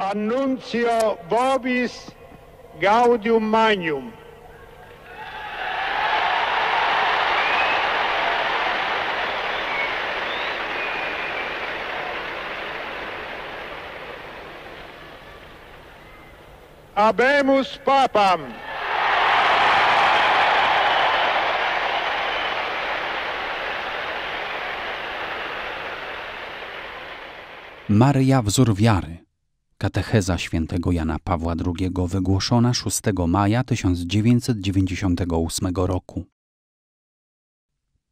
Annunzio Vobis Gaudium Magnum. Abemus Papam. Maria Wzór Wiary Katecheza świętego Jana Pawła II wygłoszona 6 maja 1998 roku.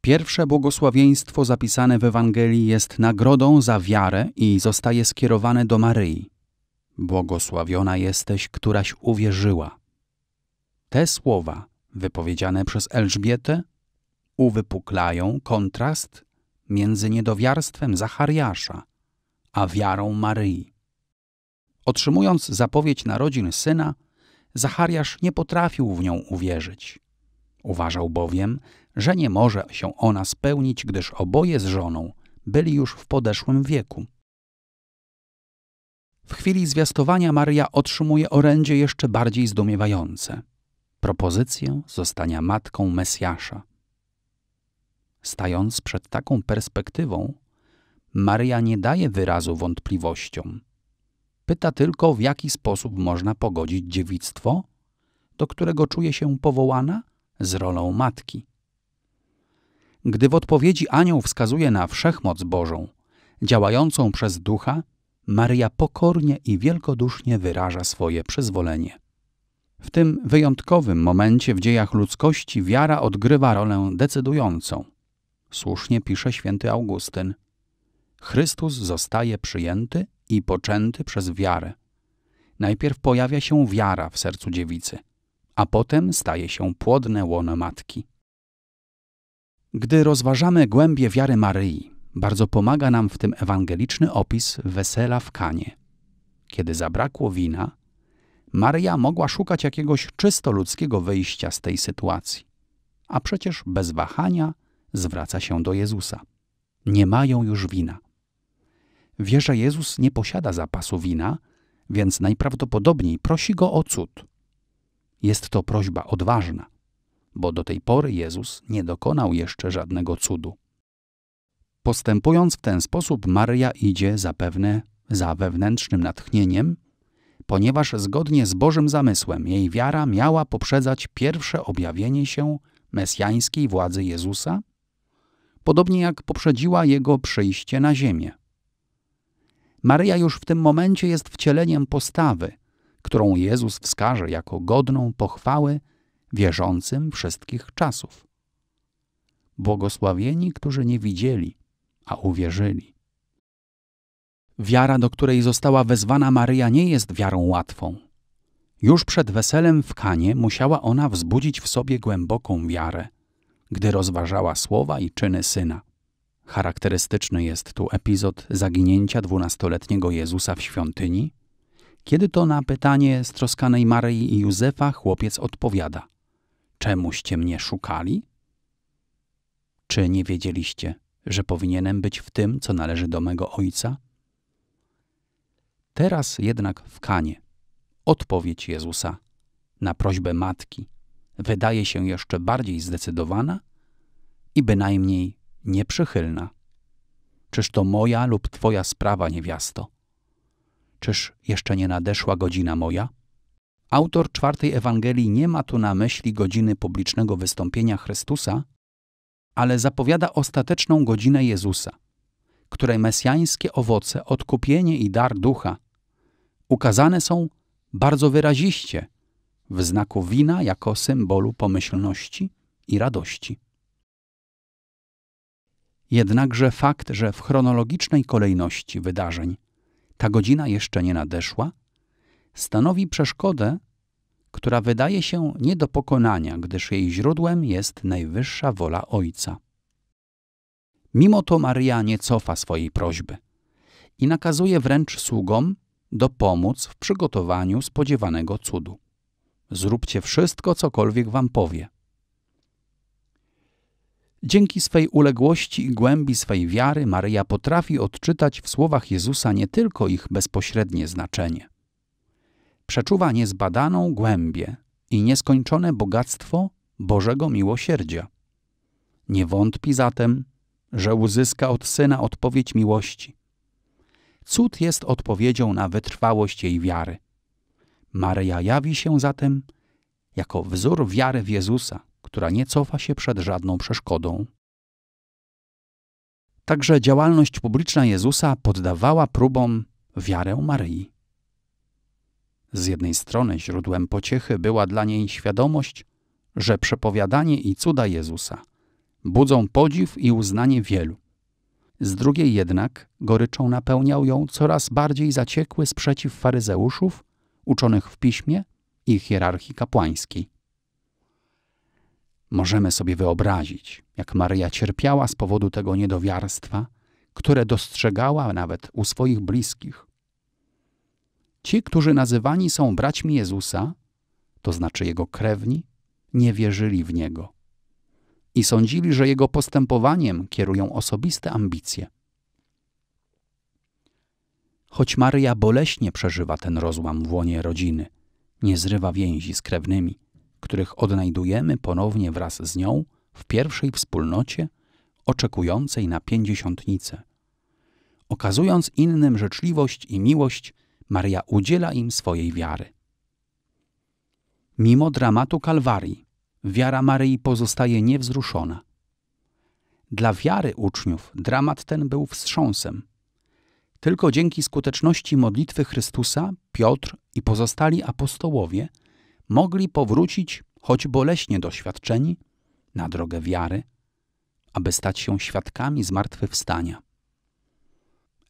Pierwsze błogosławieństwo zapisane w Ewangelii jest nagrodą za wiarę i zostaje skierowane do Maryi. Błogosławiona jesteś, któraś uwierzyła. Te słowa, wypowiedziane przez Elżbietę, uwypuklają kontrast między niedowiarstwem Zachariasza a wiarą Maryi. Otrzymując zapowiedź narodzin syna, Zachariasz nie potrafił w nią uwierzyć. Uważał bowiem, że nie może się ona spełnić, gdyż oboje z żoną byli już w podeszłym wieku. W chwili zwiastowania Maria otrzymuje orędzie jeszcze bardziej zdumiewające propozycję zostania matką Mesjasza. Stając przed taką perspektywą, Maria nie daje wyrazu wątpliwościom. Pyta tylko, w jaki sposób można pogodzić dziewictwo, do którego czuje się powołana, z rolą matki. Gdy w odpowiedzi anioł wskazuje na wszechmoc Bożą, działającą przez ducha, Maria pokornie i wielkodusznie wyraża swoje przyzwolenie. W tym wyjątkowym momencie w dziejach ludzkości wiara odgrywa rolę decydującą. Słusznie pisze święty Augustyn. Chrystus zostaje przyjęty i poczęty przez wiarę. Najpierw pojawia się wiara w sercu dziewicy, a potem staje się płodne łono matki. Gdy rozważamy głębie wiary Maryi, bardzo pomaga nam w tym ewangeliczny opis wesela w Kanie. Kiedy zabrakło wina, Maria mogła szukać jakiegoś czysto ludzkiego wyjścia z tej sytuacji. A przecież bez wahania zwraca się do Jezusa. Nie mają już wina wie, że Jezus nie posiada zapasu wina, więc najprawdopodobniej prosi go o cud. Jest to prośba odważna, bo do tej pory Jezus nie dokonał jeszcze żadnego cudu. Postępując w ten sposób, Maria idzie zapewne za wewnętrznym natchnieniem, ponieważ zgodnie z Bożym zamysłem jej wiara miała poprzedzać pierwsze objawienie się mesjańskiej władzy Jezusa, podobnie jak poprzedziła jego przyjście na ziemię. Maryja już w tym momencie jest wcieleniem postawy, którą Jezus wskaże jako godną pochwały wierzącym wszystkich czasów. Błogosławieni, którzy nie widzieli, a uwierzyli. Wiara, do której została wezwana Maryja, nie jest wiarą łatwą. Już przed weselem w Kanie musiała ona wzbudzić w sobie głęboką wiarę, gdy rozważała słowa i czyny syna. Charakterystyczny jest tu epizod zaginięcia dwunastoletniego Jezusa w świątyni, kiedy to na pytanie stroskanej Maryi i Józefa chłopiec odpowiada: Czemuście mnie szukali? Czy nie wiedzieliście, że powinienem być w tym, co należy do mego ojca? Teraz jednak w Kanie odpowiedź Jezusa na prośbę matki wydaje się jeszcze bardziej zdecydowana i bynajmniej nieprzychylna. Czyż to moja lub twoja sprawa, niewiasto? Czyż jeszcze nie nadeszła godzina moja? Autor czwartej Ewangelii nie ma tu na myśli godziny publicznego wystąpienia Chrystusa, ale zapowiada ostateczną godzinę Jezusa, której mesjańskie owoce, odkupienie i dar ducha ukazane są bardzo wyraziście w znaku wina jako symbolu pomyślności i radości. Jednakże fakt, że w chronologicznej kolejności wydarzeń ta godzina jeszcze nie nadeszła, stanowi przeszkodę, która wydaje się nie do pokonania, gdyż jej źródłem jest najwyższa wola Ojca. Mimo to Maria nie cofa swojej prośby i nakazuje wręcz sługom dopomóc w przygotowaniu spodziewanego cudu. Zróbcie wszystko, cokolwiek wam powie – Dzięki swej uległości i głębi swej wiary Maryja potrafi odczytać w słowach Jezusa nie tylko ich bezpośrednie znaczenie. Przeczuwa niezbadaną głębię i nieskończone bogactwo Bożego miłosierdzia. Nie wątpi zatem, że uzyska od Syna odpowiedź miłości. Cud jest odpowiedzią na wytrwałość jej wiary. Maryja jawi się zatem jako wzór wiary w Jezusa, która nie cofa się przed żadną przeszkodą. Także działalność publiczna Jezusa poddawała próbom wiarę Maryi. Z jednej strony źródłem pociechy była dla niej świadomość, że przepowiadanie i cuda Jezusa budzą podziw i uznanie wielu. Z drugiej jednak goryczą napełniał ją coraz bardziej zaciekły sprzeciw faryzeuszów, uczonych w piśmie i hierarchii kapłańskiej. Możemy sobie wyobrazić, jak Maryja cierpiała z powodu tego niedowiarstwa, które dostrzegała nawet u swoich bliskich. Ci, którzy nazywani są braćmi Jezusa, to znaczy jego krewni, nie wierzyli w niego i sądzili, że jego postępowaniem kierują osobiste ambicje. Choć Maryja boleśnie przeżywa ten rozłam w łonie rodziny, nie zrywa więzi z krewnymi których odnajdujemy ponownie wraz z nią w pierwszej wspólnocie oczekującej na pięćdziesiątnicę. Okazując innym życzliwość i miłość, Maria udziela im swojej wiary. Mimo dramatu Kalwarii, wiara Maryi pozostaje niewzruszona. Dla wiary uczniów dramat ten był wstrząsem. Tylko dzięki skuteczności modlitwy Chrystusa Piotr i pozostali apostołowie – mogli powrócić, choć boleśnie doświadczeni, na drogę wiary, aby stać się świadkami zmartwychwstania.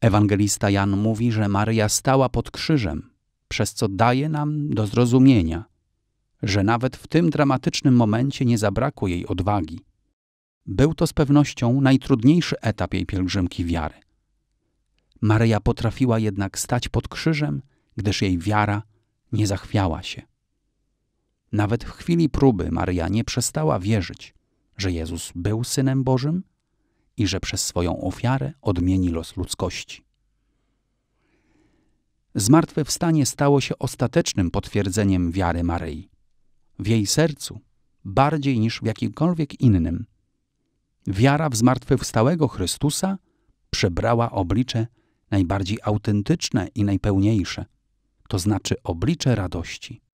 Ewangelista Jan mówi, że Maryja stała pod krzyżem, przez co daje nam do zrozumienia, że nawet w tym dramatycznym momencie nie zabrakło jej odwagi. Był to z pewnością najtrudniejszy etap jej pielgrzymki wiary. Maryja potrafiła jednak stać pod krzyżem, gdyż jej wiara nie zachwiała się. Nawet w chwili próby Maria nie przestała wierzyć, że Jezus był Synem Bożym i że przez swoją ofiarę odmieni los ludzkości. Zmartwychwstanie stało się ostatecznym potwierdzeniem wiary Maryi. W jej sercu, bardziej niż w jakimkolwiek innym, wiara w zmartwychwstałego Chrystusa przebrała oblicze najbardziej autentyczne i najpełniejsze, to znaczy oblicze radości.